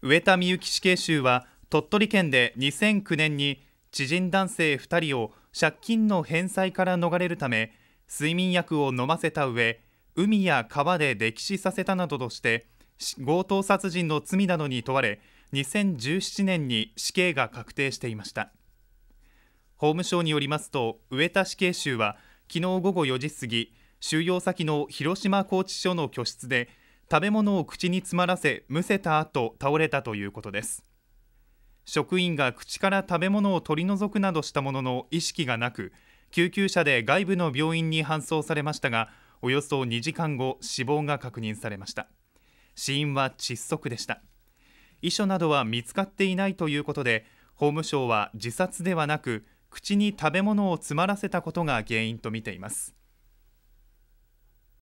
上田美幸死刑囚は鳥取県で2009年に知人男性2人を借金の返済から逃れるため睡眠薬を飲ませた上海や川で溺死させたなどとして強盗殺人の罪などに問われ2017年に死刑が確定していました法務省によりますと上田死刑囚は昨日午後4時過ぎ収容先の広島拘置所の居室で食べ物を口に詰まらせむせた後倒れたということです職員が口から食べ物を取り除くなどしたものの意識がなく救急車で外部の病院に搬送されましたがおよそ2時間後死亡が確認されました死因は窒息でした遺書などは見つかっていないということで法務省は自殺ではなく口に食べ物を詰まらせたことが原因とみています